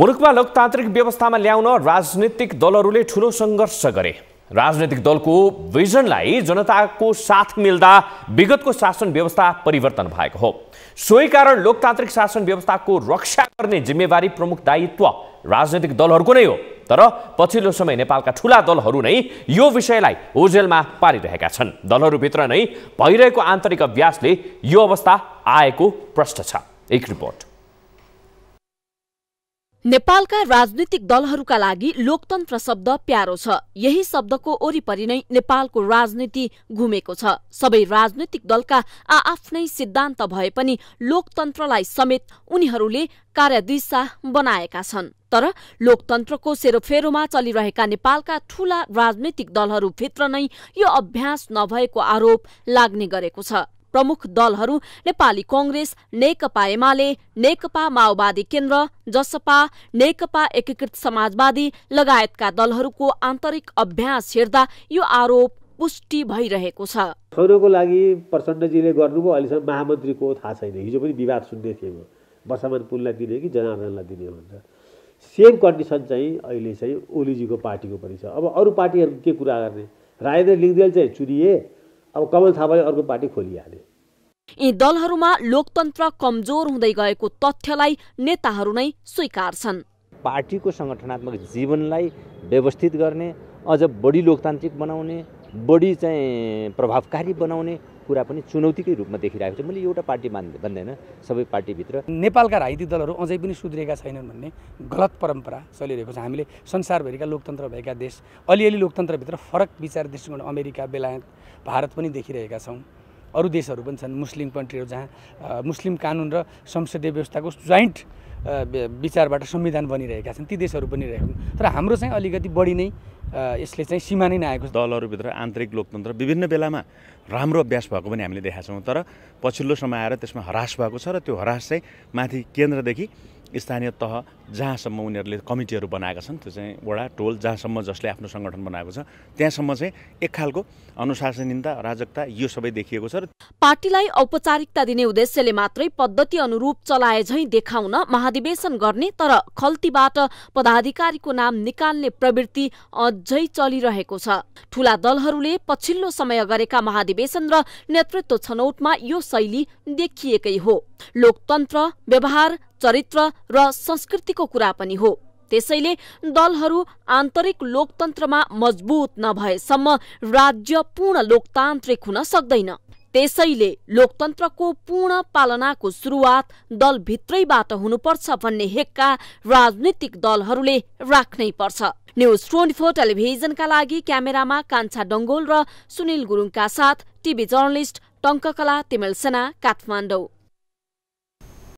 मुलुकमा लोकतान्त्रिक व्यवस्थामा ल्याउन राजनीतिक दलहरूले ठुलो सङ्घर्ष गरे राजनैतिक दलको भिजनलाई जनताको साथ मिल्दा विगतको शासन व्यवस्था परिवर्तन भएको हो सोही कारण लोकतान्त्रिक शासन व्यवस्थाको रक्षा गर्ने जिम्मेवारी प्रमुख दायित्व राजनैतिक दलहरूको नै हो तर पछिल्लो समय नेपालका ठुला दलहरू नै यो विषयलाई ओझेलमा पारिरहेका छन् दलहरूभित्र नै भइरहेको आन्तरिक अभ्यासले यो अवस्था आएको प्रष्ट छ एक रिपोर्ट नेपालका राजनीतिक दलहरूका लागि लोकतन्त्र शब्द प्यारो छ यही शब्दको वरिपरि नै नेपालको राजनीति घुमेको छ सबै राजनीतिक दलका आ आफ्नै सिद्धान्त भए पनि लोकतन्त्रलाई समेत उनीहरूले कार्यदिशा बनाएका छन् तर लोकतन्त्रको सेरोफेरोमा चलिरहेका नेपालका ठूला राजनीतिक दलहरूभित्र नै यो अभ्यास नभएको आरोप लाग्ने गरेको छ प्रमुख दलहरू नेपाली कंग्रेस नेकपा एमाले नेकपा माओवादी केन्द्र जसपा नेकपा एकीकृत समाजवादी लगायतका दलहरूको आन्तरिक अभ्यास हेर्दा यो आरोप पुष्टि भइरहेको छ छोरोको लागि प्रचण्डजीले गर्नुभयो अहिलेसम्म महामन्त्रीको थाहा छैन हिजो पनि विवाद सुन्दै म वर्षमान पुललाई दिने कि जनार्दनलाई दिने भनेर सेम कन्डिसन चाहिँ अहिले चाहिँ ओलीजीको पार्टीको पनि छ अब अरू पार्टीहरू के कुरा गर्ने राजेन्द्र लिङ्गदेल चाहिँ चुनिए अब कमल थापाले अर्को पार्टी खोलिहाले यी दलहरूमा लोकतन्त्र कमजोर हुँदै गएको तथ्यलाई नेताहरू नै छन् पार्टीको सङ्गठनात्मक जीवनलाई व्यवस्थित गर्ने अझ बढी लोकतान्त्रिक बनाउने बढी चाहिँ प्रभावकारी बनाउने कुरा पनि चुनौतीकै रूपमा देखिरहेको छ मैले एउटा पार्टी मान् भन्दैन सबै पार्टीभित्र नेपालका राजनीतिक दलहरू अझै पनि सुध्रिएका छैनन् भन्ने गलत परम्परा चलिरहेको छ हामीले संसारभरिका लोकतन्त्र भएका देश अलिअलि लोकतन्त्रभित्र फरक विचार दृष्टिकोण अमेरिका बेलायत भारत पनि देखिरहेका छौँ अरू देशहरू पनि छन् मुस्लिम कन्ट्रीहरू जहाँ मुस्लिम कानुन र संसदीय व्यवस्थाको जोइन्ट विचारबाट संविधान बनिरहेका छन् ती देशहरू पनि रहेका छन् तर हाम्रो चाहिँ अलिकति बढी नै यसले चाहिँ सीमा नै नआएको दलहरूभित्र आन्तरिक लोकतन्त्र विभिन्न बेलामा राम्रो अभ्यास भएको पनि हामीले देखाएको छौँ तर पछिल्लो समय आएर त्यसमा हरास भएको छ र त्यो हरास चाहिँ माथि केन्द्रदेखि स्थानीय तह जहाँसम्म उनीहरूले कमिटीहरू बनाएका छन् त्यो चाहिँ वडा टोल जहाँसम्म जसले आफ्नो सङ्गठन बनाएको छ त्यहाँसम्म चाहिँ एक खालको अनुशासनहीनता अराजकता यो सबै देखिएको छ पार्टीलाई औपचारिकता दिने उद्देश्यले मात्रै पद्धति अनुरूप चलाए झै देखाउन महाधिवेशन गर्ने तर खल्तीबाट पदाधिकारीको नाम निकाल्ने प्रवृत्ति अझै चलिरहेको छ ठूला दलहरूले पछिल्लो समय गरेका महाधिवेशन र नेतृत्व छनौटमा यो शैली देखिएकै हो लोकतन्त्र व्यवहार चरित्र र संस्कृतिको कुरा पनि हो त्यसैले दलहरू आन्तरिक लोकतन्त्रमा मजबुत नभएसम्म राज्य पूर्ण लोकतान्त्रिक हुन सक्दैन त्यसैले लोकतन्त्रको पूर्ण पालनाको सुरुवात दलभित्रैबाट हुनुपर्छ भन्ने हेक्का राजनीतिक दलहरूले राख्नै पर्छ न्युज ट्वेन्टी फोर टेलिभिजनका लागि क्यामेरामा कान्छा डङ्गोल र सुनिल गुरुङका साथ टिभी जर्नलिस्ट टङ्ककला तिमेलसेना काठमाडौँ